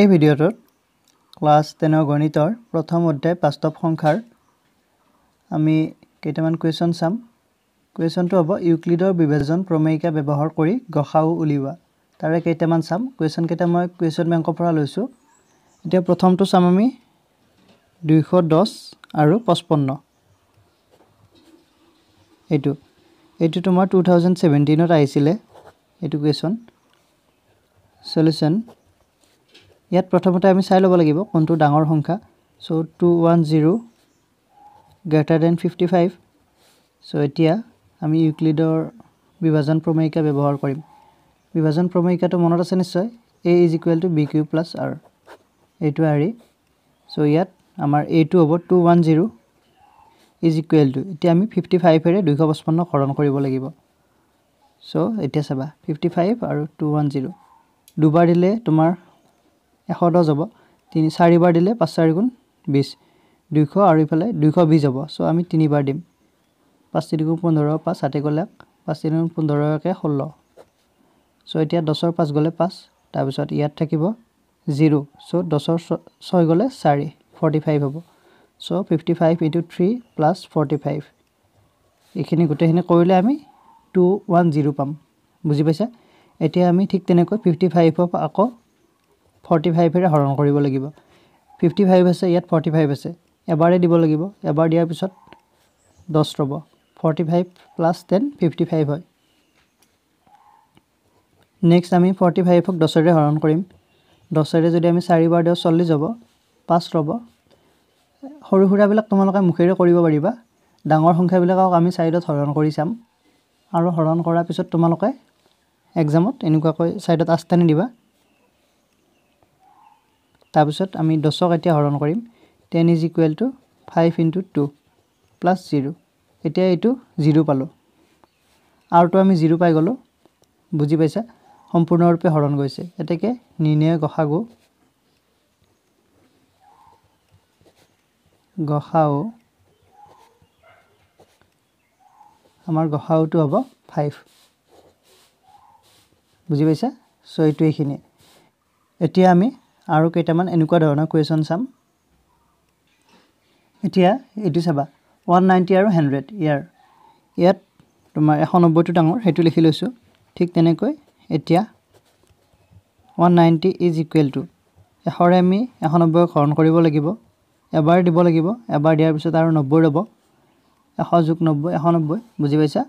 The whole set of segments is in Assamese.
এই ভিডিঅ'টোত ক্লাছ টেনৰ গণিতৰ প্ৰথম অধ্যায় বাস্তৱ সংখ্যাৰ আমি কেইটামান কুৱেশ্যন চাম কুৱেশ্যনটো হ'ব ইউক্লিডৰ বিভাজন প্ৰমেয়িকা ব্যৱহাৰ কৰি গসাও উলিওৱা তাৰে কেইটামান চাম কুৱেশ্যনকেইটা মই কুৱেশ্যন বেংকৰ পৰা লৈছোঁ এতিয়া প্ৰথমটো চাম আমি দুইশ দহ আৰু পঁচপন্ন এইটো এইটো তোমাৰ টু থাউজেণ্ড ছেভেণ্টিনত আহিছিলে এইটো কুৱেশ্যন চলিউশ্যন ইয়াত প্ৰথমতে আমি চাই ল'ব লাগিব কোনটো ডাঙৰ সংখ্যা so' two one zero' greater than fifty five so' এতিয়া আমি ইউক্লিডৰ বিভাজন প্ৰমেয়িকা ব্যৱহাৰ কৰিম বিভাজন প্ৰমেয়িকাটো মনত আছে নিশ্চয় a is equal to b q plus r এইটো আৰি চ' ইয়াত আমাৰ এইটো হ'ব two one zero' is equal to এতিয়া আমি ফিফটি ফাইভেৰে দুশ পঁচপন্ন হৰণ কৰিব লাগিব চ' এতিয়া চাবা ফিফটি ফাইভ আৰু টু ওৱান জিৰ' দুবাৰ দিলে তোমাৰ এশ দহ হ'ব তিনি চাৰিবাৰ দিলে পাঁচ চাৰি গুণ বিছ দুইশ আৰু ইফালে দুইশ বিছ হ'ব চ' আমি তিনিবাৰ দিম পাঁচ তিনিগুণ পোন্ধৰ পাঁচ ষাঠি গ'লে এক পাঁচ তিনিগুণ একে ষোল্ল চ' এতিয়া দহৰ পাঁচ গ'লে পাঁচ তাৰপিছত ইয়াত থাকিব জিৰ' চ' দহৰ ছয় গ'লে চাৰি ফৰ্টি ফাইভ হ'ব so' fifty five into three plus forty five এইখিনি গোটেইখিনি কৰিলে আমি টু ওৱান জিৰ' পাম বুজি পাইছা এতিয়া আমি ঠিক তেনেকৈ ফিফটি ফাইভৰ পৰা আকৌ ফৰ্টি ফাইভেৰে হৰণ কৰিব লাগিব ফিফটি ফাইভ আছে ইয়াত ফৰ্টি ফাইভ আছে এবাৰে দিব লাগিব এবাৰ দিয়াৰ পিছত দহ ৰ'ব forty five plus ten fifty five হয় নেক্সট আমি ফৰ্টি ফাইভক দহেৰে হৰণ কৰিম দহেৰে যদি আমি চাৰিবাৰ দিওঁ চল্লিছ হ'ব পাঁচ ৰ'ব সৰু সুৰাবিলাক তোমালোকে মুখেৰে কৰিব পাৰিবা ডাঙৰ সংখ্যাবিলাকক আমি ছাইডত হৰণ কৰি চাম আৰু হৰণ কৰাৰ পিছত তোমালোকে এক্সামত এনেকুৱাকৈ ছাইডত আস্থানি দিবা তাৰপিছত আমি দহক এতিয়া হৰণ কৰিম ten is equal to five into two plus zero' এতিয়া এইটো জিৰো পালোঁ আৰুটো আমি জিৰ' পাই গ'লোঁ বুজি পাইছা সম্পূৰ্ণৰূপে হৰণ গৈছে এতেকে নিৰ্ণয় গসাগু গসাও আমাৰ গসাওটো হ'ব ফাইভ বুজি পাইছা ছ' এইটো এইখিনিয়ে এতিয়া আমি আৰু কেইটামান এনেকুৱা ধৰণৰ কুৱেশ্যন চাম এতিয়া এইটো চাবা ওৱান নাইণ্টি আৰু হাণ্ড্ৰেড ইয়াৰ ইয়াত তোমাৰ এশ নব্বৈটো ডাঙৰ সেইটো লিখি লৈছোঁ ঠিক তেনেকৈ এতিয়া one ninety is equal to এশৰে আমি এশ নব্বৈক হৰণ কৰিব লাগিব এবাৰ দিব লাগিব এবাৰ দিয়াৰ পিছত আৰু নব্বৈ ৰ'ব এশ যোগ নব্বৈ এশ নব্বৈ বুজি পাইছা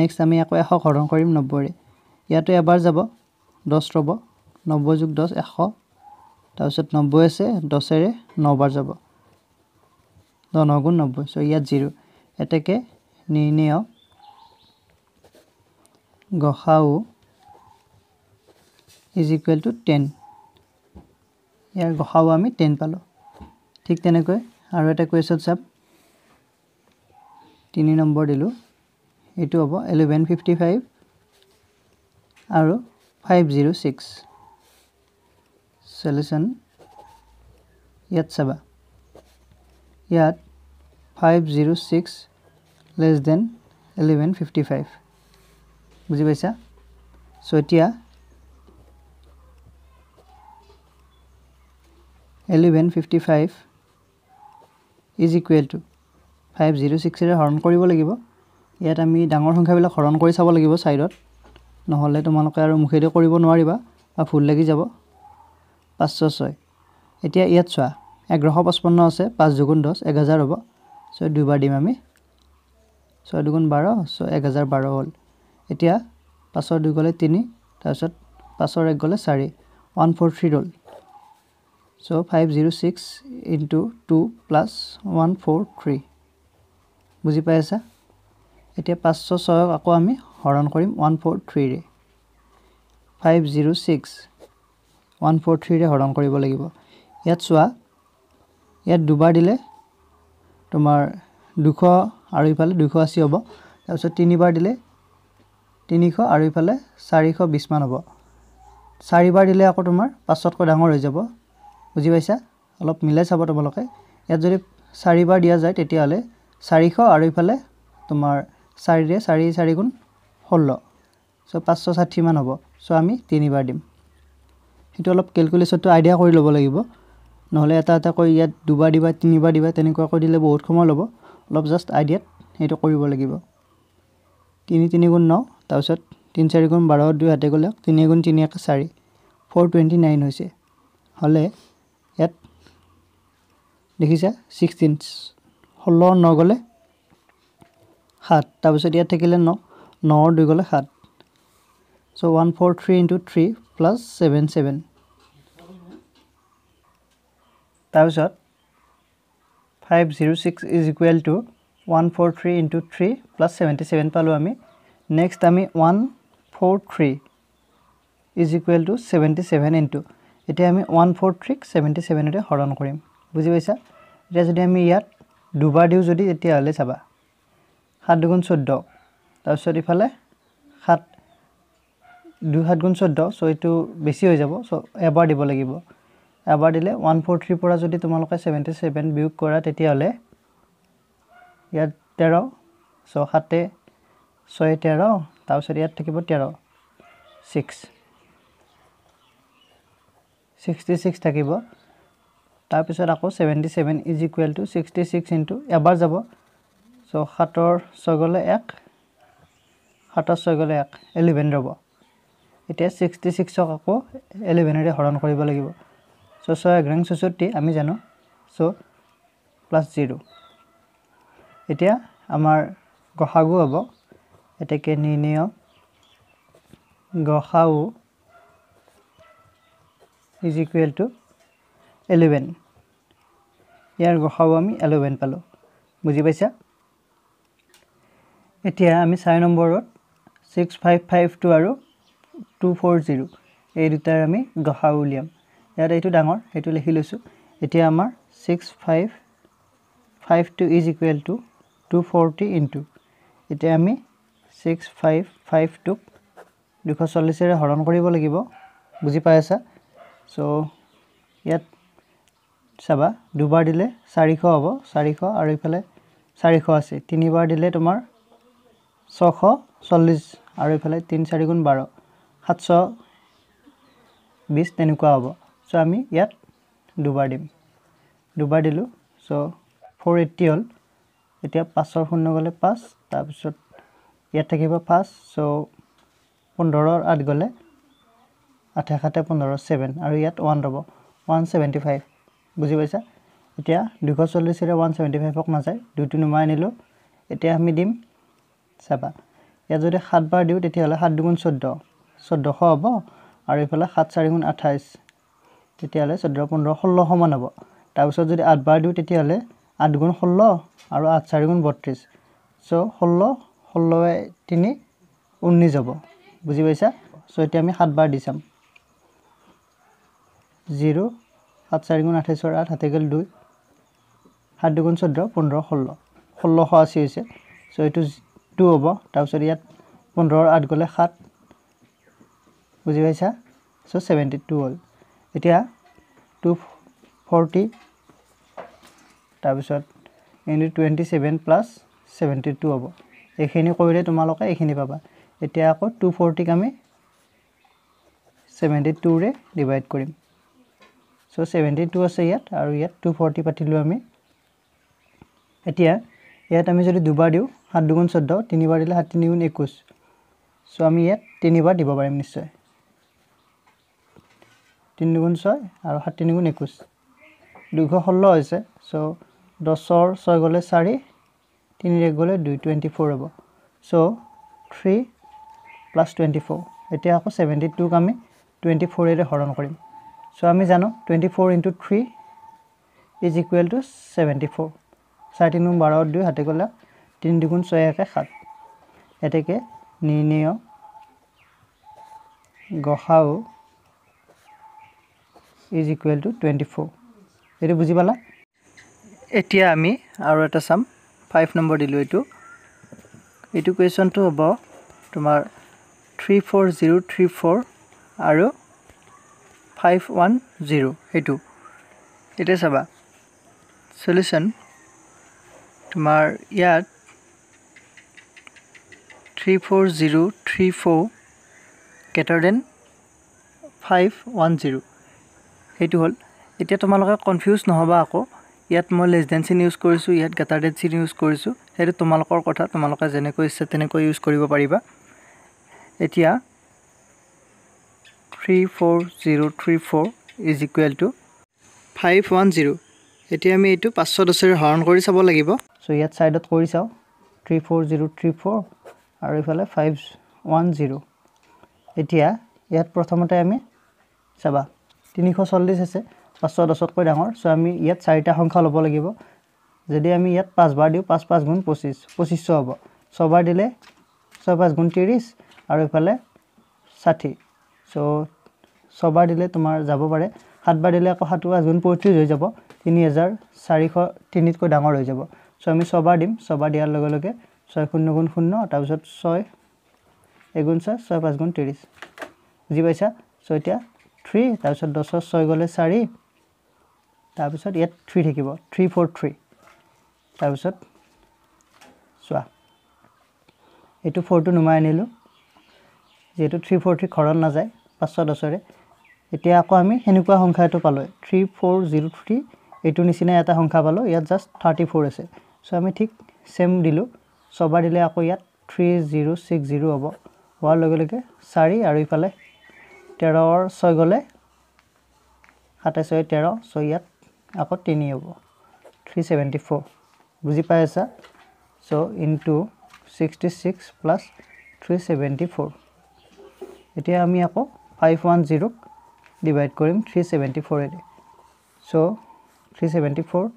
নেক্সট আমি আকৌ এশ হৰণ কৰিম নব্বৈৰে ইয়াতে এবাৰ যাব দহ ৰ'ব নব্বৈ যোগ দহ এশ তাৰপিছত নব্বৈ আছে দহেৰে বাৰ যাব দহ ন গুণ নব্বৈ চ' ইয়াত জিৰ' এতেকে নিৰ্ণয় গ ইজ ইকুৱেল টু টেন ইয়াৰ গ আমি টেন পালোঁ ঠিক তেনেকৈ আৰু এটা কুৱেশ্যন চাম তিনি নম্বৰ দিলোঁ এইটো হ'ব এলেভেন ফিফটি ফাইভ আৰু ফাইভ জিৰ' ছিক্স চলিউশ্যন ইয়াত চাবা ইয়াত five zero' six less than eleven fifty five বুজি পাইছা চ' এতিয়া eleven fifty five is equal to five zero' ছিক্সেৰে হৰণ কৰিব লাগিব ইয়াত আমি ডাঙৰ সংখ্যাবিলাক হৰণ কৰি চাব লাগিব ছাইডত নহ'লে তোমালোকে আৰু মুখেদি কৰিব নোৱাৰিবা বা ভুল লাগি যাব পাঁচশ ছয় এতিয়া ইয়াত চোৱা এঘাৰশ পঁচপন্ন আছে পাঁচ দুগুণ দহ এক হাজাৰ হ'ব ছয় দুবাৰ দিম আমি ছয় দুগুণ বাৰ ছয় এক হাজাৰ বাৰ হ'ল এতিয়া পাঁচৰ দুই গ'লে তিনি তাৰপিছত পাঁচৰ এক গ'লে চাৰি ওৱান ফ'ৰ থ্ৰী ৰ'ল so' five zero' six into two plus one four three বুজি পাই আছা এতিয়া পাঁচশ ছয়ক আকৌ আমি হৰণ কৰিম ওৱান ফ'ৰ থ্ৰীৰে five zero' six one four থ্ৰীৰে হৰণ কৰিব লাগিব ইয়াত চোৱা ইয়াত দুবাৰ দিলে তোমাৰ দুশ আৰু ইফালে দুশ আশী হ'ব তাৰপিছত তিনিবাৰ দিলে তিনিশ আৰু ইফালে চাৰিশ বিছমান হ'ব চাৰিবাৰ দিলে আকৌ তোমাৰ পাঁচতকৈ ডাঙৰ হৈ যাব বুজি পাইছা অলপ মিলাই চাব তোমালোকে ইয়াত যদি চাৰিবাৰ দিয়া যায় তেতিয়াহ'লে চাৰিশ আৰু ইফালে তোমাৰ চাৰিৰে চাৰি চাৰিগুণ ষোল্ল চ' পাঁচশ ষাঠিমান হ'ব চ' আমি তিনিবাৰ দিম সেইটো অলপ কেলকুলেশ্যনটো আইডিয়া কৰি ল'ব লাগিব নহ'লে এটা এটা কৰি ইয়াত দুবাৰ দিবা তিনিবাৰ দিবা তেনেকুৱা কৰি দিলে বহুত সময় ল'ব অলপ জাষ্ট আইডিয়াত সেইটো কৰিব লাগিব তিনি তিনি গুণ ন তাৰপিছত তিনি চাৰি গুণ বাৰ দুই হাতে গ'লে তিনি গুণ তিনি এক চাৰি ফ'ৰ টুৱেণ্টি নাইন হৈছে হ'লে ইয়াত দেখিছা ছিক্সটিন ষোল্ল ন গ'লে সাত তাৰপিছত ইয়াত থাকিলে ন ন দুই গ'লে সাত so' one four three into three plus seven seven তাৰপিছত five zero' six is equal to one four three into three plus seventy seven পালোঁ আমি নেক্সট আমি one four three is equal to seventy seven into এতিয়া আমি ওৱান ফ'ৰ থ্ৰীক ছেভেণ্টি ছেভেনতে হৰণ কৰিম বুজি পাইছা এতিয়া যদি আমি ইয়াত দুবাৰ দিওঁ যদি তেতিয়াহ'লে চাবা সাত দুগুণ চৈধ্য তাৰপিছত ইফালে সাত দুই সাত গুণ চৈধ্য চ' এইটো বেছি হৈ যাব চ' এবাৰ দিব লাগিব এবাৰ দিলে ওৱান ফ'ৰ থ্ৰীৰ পৰা যদি তোমালোকে ছেভেণ্টি ছেভেন বিয়োগ কৰা তেতিয়াহ'লে ইয়াত তেৰ ছ' সাতে ছয় তেৰ তাৰপিছত ইয়াত থাকিব তেৰ ছিক্স ছিক্সটি ছিক্স থাকিব তাৰপিছত আকৌ seventy seven is equal to sixty six into এবাৰ যাব ছ' সাতৰ ছয় গ'লে এক সাতাইছ ছয় গ'লে এক এলেভেন ৰ'ব এতিয়া ছিক্সটি ছিক্সক আকৌ এলেভেনেৰে হৰণ কৰিব লাগিব চ' ছয় এঘাৰ চৌষষ্ঠি আমি জানো চ' প্লাছ জিৰ' এতিয়া আমাৰ গ সাগু হ'ব এতেকে নিৰ্ণয় গ সাউ ইজ ইকুৱেল টু এলেভেন ইয়াৰ গ সাউ আমি এলেভেন পালোঁ বুজি পাইছা এতিয়া আমি চাৰি নম্বৰত ছিক্স ফাইভ ফাইভ টু আৰু টু ফ'ৰ জিৰো এই দুটাৰ আমি গ সা উলিয়াম ইয়াত এইটো ডাঙৰ সেইটো লিখি লৈছোঁ এতিয়া আমাৰ six five five two is equal to two forty into এতিয়া আমি ছিক্স ফাইভ ফাইভ টুক দুশ চল্লিছেৰে হৰণ কৰিব লাগিব বুজি পাই আছা চ' ইয়াত চাবা দুবাৰ দিলে চাৰিশ হ'ব চাৰিশ আৰু এইফালে চাৰিশ আছে তিনিবাৰ দিলে তোমাৰ ছশ চল্লিছ আৰু এইফালে তিনি চাৰি গুণ বাৰ সাতশ বিছ তেনেকুৱা হ'ব চ' আমি ইয়াত দুবাৰ দিম দুবাৰ দিলোঁ চ' ফ'ৰ এইট্টি হ'ল এতিয়া পাঁচৰ শূন্য গ'লে পাঁচ তাৰপিছত ইয়াত থাকিব পাঁচ চ' পোন্ধৰৰ আঠ গ'লে আঠে সাতে পোন্ধৰ ছেভেন আৰু ইয়াত ওৱান ৰ'ব ওৱান ছেভেণ্টি ফাইভ বুজি পাইছা এতিয়া দুশ চল্লিছেৰে ওৱান ছেভেণ্টি ফাইভক নাযায় দুইটো নুমাই আনিলোঁ এতিয়া আমি দিম চাবা ইয়াত যদি সাত বাৰ দিওঁ তেতিয়াহ'লে সাত দুগুণ চৈধ্য চৈধ্যশ হ'ব আৰু এইফালে সাত চাৰিগুণ আঠাইছ তেতিয়াহ'লে চৈধ্য পোন্ধৰ ষোল্লশ মান হ'ব তাৰপিছত যদি আঠবাৰ দিওঁ তেতিয়াহ'লে আঠ গুণ ষোল্ল আৰু আঠ চাৰিগুণ বত্ৰিছ চ' ষোল্ল ষোল্ল তিনি ঊনৈছ হ'ব বুজি পাইছা ছ' এতিয়া আমি সাত বাৰ দি চাম জিৰ' সাত চাৰিগুণ আঠাইছৰ আঠ হাতে গ'ল দুই সাত দুগুণ চৈধ্য পোন্ধৰ ষোল্ল ষোল্লশ আশী হৈছে ছ' এইটো টু হ'ব তাৰপিছত ইয়াত পোন্ধৰ আঠ গ'লে সাত বুজি পাইছা চ' ছেভেণ্টি টু হ'ল এতিয়া টু ফৰ্টি তাৰপিছত into twenty seven plus seventy two হ'ব এইখিনি কৰিলে তোমালোকে এইখিনি পাবা এতিয়া আকৌ টু ফৰ্টিক আমি ছেভেণ্টি টুৰে ডিভাইড কৰিম চ' ছেভেণ্টি টু আছে ইয়াত আৰু ইয়াত টু ফৰ্টি পাতিলোঁ আমি এতিয়া ইয়াত আমি যদি দুবাৰ দিওঁ সাত দুগুণ চৈধ্য তিনিবাৰ দিলে সাত তিনিগুণ একৈছ চ' আমি ইয়াত তিনিবাৰ দিব পাৰিম নিশ্চয় তিনি দুগুণ ছয় আৰু সাত তিনিগুণ একৈছ দুশ ষোল্ল হৈছে চ' দহৰ ছয় গ'লে চাৰি তিনি এক গ'লে দুই টুৱেণ্টি ফ'ৰ হ'ব so' three plus twenty four এতিয়া আকৌ ছেভেণ্টি টুক আমি টুৱেণ্টি ফ'ৰেৰে হৰণ কৰিম চ' আমি জানো twenty four into three is equal to seventy four চাৰে তিনি গুণ বাৰ দুই হাতে গ'লে তিনি দুগুণ ছয় একে সাত এতেকে নিৰ্ণয় গসাও is equal to twenty four এইটো বুজি পালা এতিয়া আমি আৰু এটা চাম ফাইভ নম্বৰ দিলোঁ এইটো এইটো কুৱেশ্যনটো হ'ব তোমাৰ three four zero' three four আৰু ফাইভ ওৱান জিৰ' সেইটো এতিয়া চাবা চলিউশ্যন তোমাৰ ইয়াত three four zero' three four greater than five one zero' সেইটো হ'ল এতিয়া তোমালোকে কনফিউজ নহ'বা আকৌ ইয়াত মই লেছ দেন চিন ইউজ কৰিছোঁ ইয়াত গ্ৰেটাৰ দেন চিন ইউজ কৰিছোঁ সেইটো তোমালোকৰ কথা তোমালোকে যেনেকৈ ইচ্ছা তেনেকৈ ইউজ কৰিব পাৰিবা এতিয়া three four zero' three four is equal to five one zero' এতিয়া আমি এইটো পাঁচশ দছেৰে হৰণ কৰি চাব লাগিব চ' ইয়াত ছাইডত কৰি চাওঁ three four zero' three four আৰু এইফালে ফাইভ ওৱান জিৰ' এতিয়া ইয়াত প্ৰথমতে আমি চাবা তিনিশ চল্লিছ আছে পাঁচশ দহতকৈ ডাঙৰ চ' আমি ইয়াত চাৰিটা সংখ্যা ল'ব লাগিব যদি আমি ইয়াত পাঁচবাৰ দিওঁ পাঁচ পাঁচ গুণ পঁচিছ পঁচিছশ হ'ব ছবাৰ দিলে ছয় পাঁচ গুণ ত্ৰিছ আৰু এইফালে ষাঠি চ' ছবাৰ দিলে তোমাৰ যাব পাৰে সাতবাৰ দিলে আকৌ সাত পাঁচ গুণ পঁয়ত্ৰিছ হৈ যাব তিনি হেজাৰ চাৰিশ তিনিতকৈ ডাঙৰ হৈ যাব সো আমি ছবার দিম ছবার দিয়ার লগে ছয় শূন্য গুণ শূন্য তারপর ছয় এগুণ ছয় ছয় পাঁচ গুণ ত্রিশ বুঝি পাইছা সো এটা থ্রি তারপর দশর ছয় গেলে চারি তারপর ইয়াত থ্রি থাকি থ্রি ফোর থ্রি তারপর চা এই ফোরটা নুমাই আনিল যেহেতু থ্রি ফোর থ্রি খরণ না যায় পাঁচশ দশরে এটা আক আমি সেনেকা সংখ্যা এটা পালো থ্রি ফোর জিরো থ্রি এই নিচিনা এটা সংখ্যা পালো ইয়াত জাস্ট থার্টি ফোর আছে সো আমি ঠিক সেম দিলো সবার দিলে আকো ইয়াত 3060 হবো হওয়ার লগে লগে 4 আর ইফালে 13 অর 6 গলে 27 13 সো ইয়াত আকো 3 হবো 374 বুঝি পাইছা সো ইনটু 66 প্লাস 374 এটা আমি আকো 510 ডিভাইড করিম 374 এ সো 374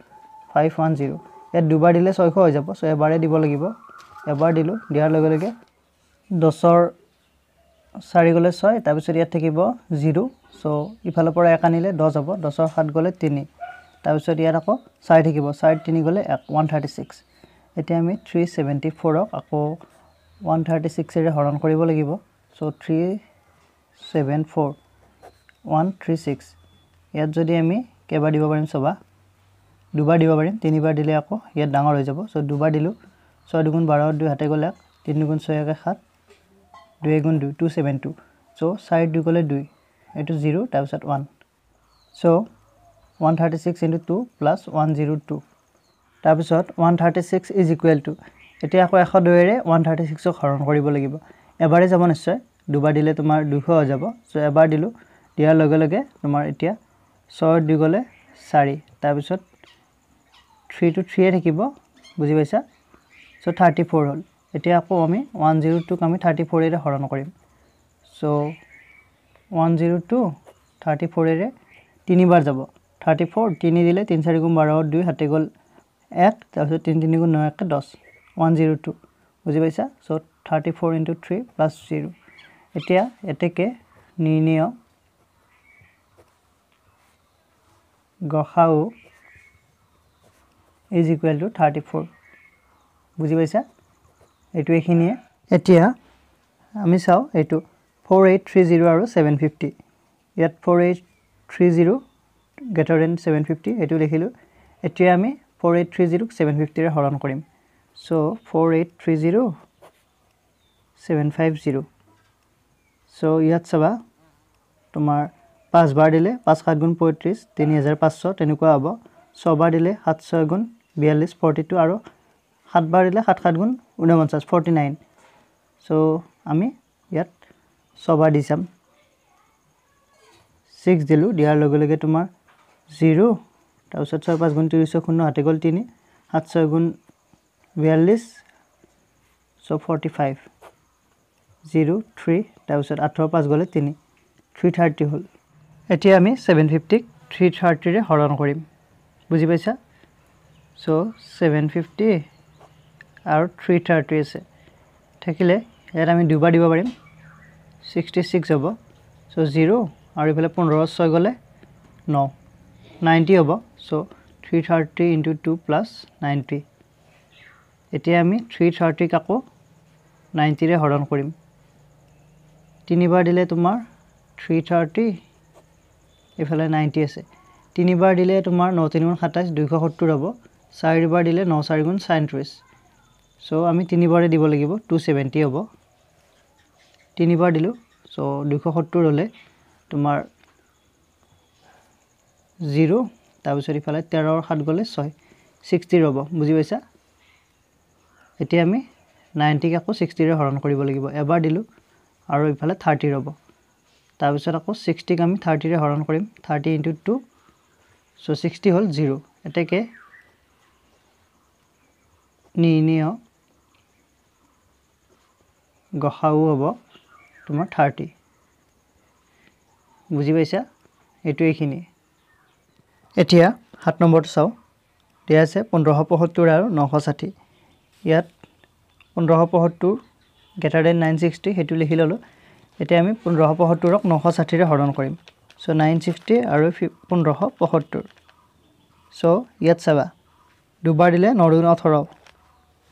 510 ইয়াত দুবাৰ দিলে ছয়শ হৈ যাব ছ' এবাৰে দিব লাগিব এবাৰ দিলোঁ দিয়াৰ লগে লগে দহৰ চাৰি গ'লে ছয় তাৰপিছত ইয়াত থাকিব জিৰ' ছ' ইফালৰ পৰা এক আনিলে দহ হ'ব দহৰ সাত গ'লে তিনি তাৰপিছত ইয়াত আকৌ চাৰি থাকিব চাৰি তিনি গ'লে এক ওৱান থাৰ্টি ছিক্স এতিয়া আমি থ্ৰী ছেভেণ্টি ফ'ৰক আকৌ ওৱান থাৰ্টি ছিক্সেৰে হৰণ কৰিব লাগিব so' three seven four one three six ইয়াত যদি আমি কেইবাৰ দিব পাৰিম চবা দুবাৰ দিব পাৰিম তিনিবাৰ দিলে আকৌ ইয়াত ডাঙৰ হৈ যাব চ' দুবাৰ দিলোঁ ছয় দুগুণ বাৰ দুই হাতে গ'লে এক তিনি দুগুণ ছয় একে সাত দুই এগুণ দুই টু ছেভেন টু চ' চাৰি দুই গ'লে দুই এইটো জিৰ' তাৰপিছত one so' one thirty six into two plus one zero' two তাৰপিছত one thirty six is equal to এতিয়া আকৌ এশ দুয়েৰে ওৱান থাৰ্টি ছিক্সক হৰণ কৰিব লাগিব এবাৰেই যাব নিশ্চয় দুবাৰ দিলে তোমাৰ দুশ হৈ যাব চ' এবাৰ দিলোঁ দিয়াৰ লগে লগে তোমাৰ এতিয়া ছয় দুই গ'লে চাৰি তাৰপিছত থ্ৰী টু থ্ৰীয়ে থাকিব বুজি পাইছা চ' থাৰ্টি ফ'ৰ হ'ল এতিয়া আকৌ আমি ওৱান জিৰ' টুক আমি থাৰ্টি ফ'ৰেৰে হৰণ কৰিম so' one zero' two thirty ফ'ৰেৰে তিনিবাৰ যাব থাৰ্টি ফ'ৰ তিনি দিলে তিনি চাৰি গুণ বাৰ দুই হাতে গ'ল এক তাৰপিছত তিনি তিনি গুণ ন একে দহ ওৱান জিৰ' টু বুজি পাইছা so' thirty four into three plus zero' এতিয়া এতেকে নিৰ্ণয় গ সা is equal to thirty four বুজি পাইছা এইটো এইখিনিয়ে এতিয়া আমি চাওঁ এইটো ফ'ৰ এইট থ্ৰী জিৰ' আৰু ছেভেন ফিফটি ইয়াত four eight three zero' greater than seven fifty এইটো লিখিলোঁ এতিয়া আমি ফ'ৰ এইট থ্ৰী জিৰ'ক ছেভেন ফিফটিৰে হৰণ কৰিম so' four eight three zero' seven five zero' so' ইয়াত চাবা তোমাৰ পাঁচবাৰ দিলে পাঁচ সাত গুণ পঁয়ত্ৰিছ তিনি হাজাৰ পাঁচশ তেনেকুৱা হ'ব ছবাৰ দিলে সাত ছয় গুণ বিয়াল্লিছ ফৰ্টি টু আৰু সাত বাৰ দিলে সাত সাত গুণ ঊনপঞ্চাছ ফৰ্টি নাইন চ' আমি ইয়াত ছবাৰ দি চাম ছিক্স দিলোঁ দিয়াৰ লগে লগে তোমাৰ জিৰ' তাৰপিছত ছয় পাঁচ গুণ ত্ৰিছ ছয় শূন্য ষাঠি গ'ল তিনি সাত ছয় গুণ বিয়াল্লিছ so' forty five zero' three তাৰপিছত আঠৰ পাঁচ গ'লে তিনি থ্ৰী থাৰ্টি হ'ল এতিয়া আমি ছেভেন ফিফটিক থ্ৰী থাৰ্টিৰে হৰণ কৰিম বুজি পাইছা সো সেভেন ফিফটি আৰ থ্ৰি থাৰ্টি আছে থাকলে ইয়াত আমি দুবাৰ দিব পাৰিম সিক্সটি সিক্স হব সো জিরো আর ইফে পনেরো ছয় গেলে ন নাইনটি হব so three thirty into two plus ninety এটা আমি থ্রি থার্টিক আকো নাইনটিরে হরণ করম তিনবার দিলে তোমার থ্রি থার্টি এফালে নাইনটি আছে তিনবার দিলে তোমার ন তিনগুণ সাতাইশ দুইশ সত্তর হবো চাৰিবাৰ দিলে ন চাৰি গুণ চাইত্ৰিছ চ' আমি তিনিবাৰে দিব লাগিব টু ছেভেণ্টি হ'ব তিনিবাৰ দিলোঁ চ' দুশ সত্তৰ হ'লে তোমাৰ জিৰ' তাৰপিছত ইফালে তেৰ সাত গ'লে ছয় ছিক্সটি ৰ'ব বুজি পাইছা এতিয়া আমি নাইণ্টিক আকৌ ছিক্সটিৰে হৰণ কৰিব লাগিব এবাৰ দিলোঁ আৰু ইফালে থাৰ্টি ৰ'ব তাৰপিছত আকৌ ছিক্সটিক আমি থাৰ্টিৰে হৰণ কৰিম thirty into two so' sixty হ'ল জিৰ' এতেকে নিৰ্ণীয় গসাও হ'ব তোমাৰ থাৰ্টি বুজি পাইছা এইটো এইখিনি এতিয়া সাত নম্বৰটো চাও দিয়া আছে পোন্ধৰশ পঁয়সত্তৰ আৰু নশ ষাঠি ইয়াত পোন্ধৰশ পঁয়সত্তৰ গ্ৰেটাৰ দেন নাইন ছিক্সটি সেইটো লিখি ল'লোঁ এতিয়া আমি পোন্ধৰশ পঁয়সত্তৰক নশ ষাঠিৰে হৰণ কৰিম চ' নাইন ছিক্সটি আৰু ফি পোন্ধৰশ পঁয়সত্তৰ চ' ইয়াত চাবা দুবাৰ দিলে নৰুণ অথৰ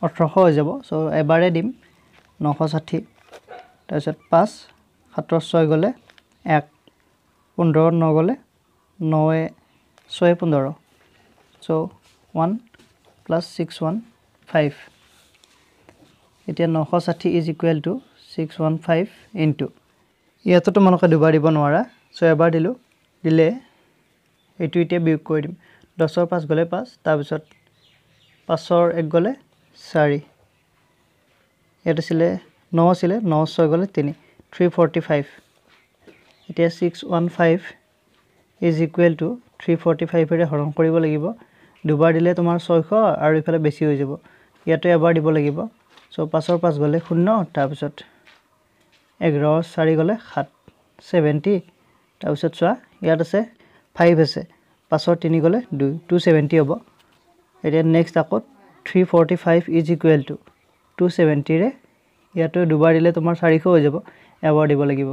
ওঠৰশ হৈ যাব চ' এবাৰে দিম নশ ষাঠি তাৰপিছত পাঁচ সাতৰ ছয় গ'লে এক পোন্ধৰ ন গ'লে নৱে ছয় পোন্ধৰ so' one plus six one five এতিয়া নশ ষাঠি is equal to six one five into ইয়াতো তোমালোকে দুবাৰ দিব নোৱাৰা চ' এবাৰ দিলোঁ দিলে এইটো এতিয়া বিয়োগ কৰি দিম দহৰ পাঁচ গ'লে পাঁচ তাৰপিছত পাঁচৰ এক গ'লে চাৰি ইয়াত আছিলে ন আছিলে ন ছয় গ'লে তিনি থ্ৰী ফৰ্টি ফাইভ এতিয়া six one five is equal to three forty ফাইভেৰে হৰণ কৰিব লাগিব দুবাৰ দিলে তোমাৰ ছয়শ আৰু ইফালে বেছি হৈ যাব ইয়াতো এবাৰ দিব লাগিব চ' পাঁচৰ পাঁচ গ'লে শূন্য তাৰপিছত এঘাৰ চাৰি গ'লে সাত ছেভেণ্টি তাৰপিছত চোৱা ইয়াত আছে ফাইভ আছে পাঁচৰ তিনি গ'লে দুই টু ছেভেণ্টি হ'ব এতিয়া নেক্সট আকৌ three forty five is equal to two ছেভেণ্টিৰে ইয়াতো দুবাৰ দিলে তোমাৰ চাৰিশ হৈ যাব এবাৰ দিব লাগিব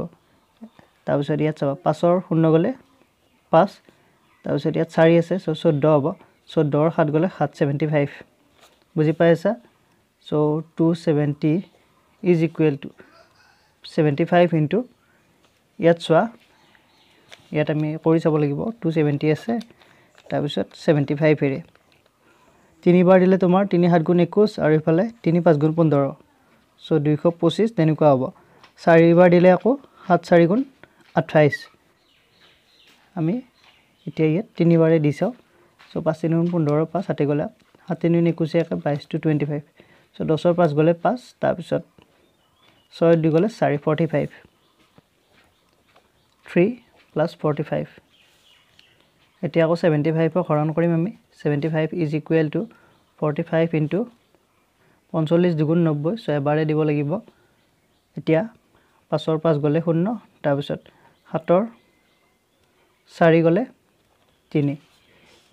তাৰপিছত ইয়াত চাবা পাঁচৰ শূন্য গ'লে পাঁচ তাৰপিছত ইয়াত চাৰি আছে চ' চৈধ্য হ'ব চ' দহৰ সাত গ'লে সাত ছেভেণ্টি ফাইভ বুজি পাই আছা so' two seventy is equal to seventy five into ইয়াত চোৱা ইয়াত আমি কৰি চাব লাগিব টু ছেভেণ্টি আছে তাৰপিছত ছেভেণ্টি ফাইভেৰে তিনিবাৰ দিলে তোমাৰ তিনি সাত গুণ একৈছ আৰু ইফালে তিনি পাঁচ গুণ পোন্ধৰ চ' দুইশ পঁচিছ তেনেকুৱা হ'ব চাৰিবাৰ দিলে আকৌ সাত চাৰি গুণ আঠাইছ আমি এতিয়া ইয়াত তিনিবাৰে দি চাওঁ চ' পাঁচ তিনি গুণ পোন্ধৰ পাঁচ ষাঠি গ'লে সাত তিনি গুণ একে বাইছ টু টুৱেণ্টি ফাইভ চ' দহৰ পাঁচ গ'লে পাঁচ তাৰপিছত ছয় দুই গ'লে চাৰি forty five three plus forty five এতিয়া আকৌ ছেভেণ্টি ফাইভৰ হৰণ কৰিম আমি seventy five is equal to forty five into পঞ্চল্লিছ দুগুণ নব্বৈ চ' এবাৰে দিব লাগিব এতিয়া পাঁচৰ পাঁচ গ'লে শূন্য তাৰপিছত সাতৰ চাৰি গ'লে তিনি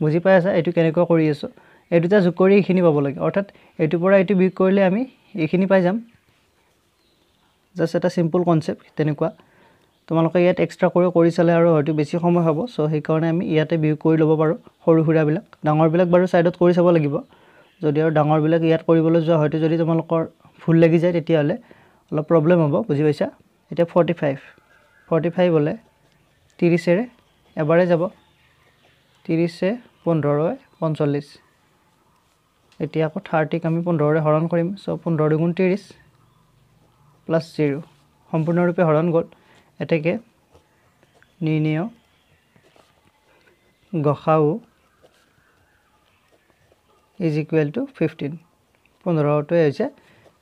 বুজি পাই আছা এইটো কেনেকৈ কৰি আছোঁ এই দুটা যোগ কৰি এইখিনি পাব লাগে অৰ্থাৎ এইটোৰ পৰা এইটো বিয়োগ কৰিলে আমি এইখিনি পাই যাম জাষ্ট এটা চিম্পল কনচেপ্ট তেনেকুৱা তোমালোকে ইয়াত এক্সট্ৰা কৰি কৰি চালে আৰু হয়তো বেছি সময় হ'ব চ' সেইকাৰণে আমি ইয়াতে বিহু কৰি ল'ব পাৰোঁ সৰু সুৰাবিলাক ডাঙৰবিলাক বাৰু ছাইডত কৰি চাব লাগিব যদি আৰু ডাঙৰবিলাক ইয়াত কৰিবলৈ যোৱা হয়তো যদি তোমালোকৰ ভুল লাগি যায় তেতিয়াহ'লে অলপ প্ৰব্লেম হ'ব বুজি পাইছা এতিয়া ফৰ্টি ফাইভ ফৰ্টি ফাইভ হ'লে ত্ৰিছেৰে এবাৰে যাব ত্ৰিছে পোন্ধৰ পঞ্চল্লিছ এতিয়া আকৌ থাৰ্টিক আমি পোন্ধৰৰে হৰণ কৰিম চ' পোন্ধৰ দুগুণ ত্ৰিছ প্লাছ জিৰ' সম্পূৰ্ণৰূপে হৰণ গ'ল এতেকে নিৰ্ণয় গসাউ ইজ ইকুৱেল টু ফিফটিন পনেরোটাই হয়েছে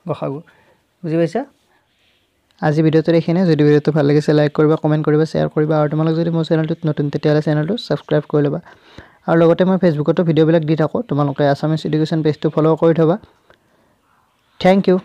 গসাগু বুজি পাইছা আজি ভিডিঅ'টো এইখিনি যদি ভিডিঅ'টো ভাল লাগিছে লাইক কৰিবা কমেণ্ট কৰিবা শ্বেয়াৰ কৰিবা আৰু তোমালোক যদি মোৰ চেনেলটোত নতুন তেতিয়াহ'লে চেনেলটো ছাবস্ক্ৰাইব কৰি ল'বা আৰু লগতে মই ফেচবুকতো ভিডিঅ'বিলাক দি থাকোঁ তোমালোকে আছামিজ এডুকেশ্যন পেজটো ফ'ল' কৰি থ'বা থেংক ইউ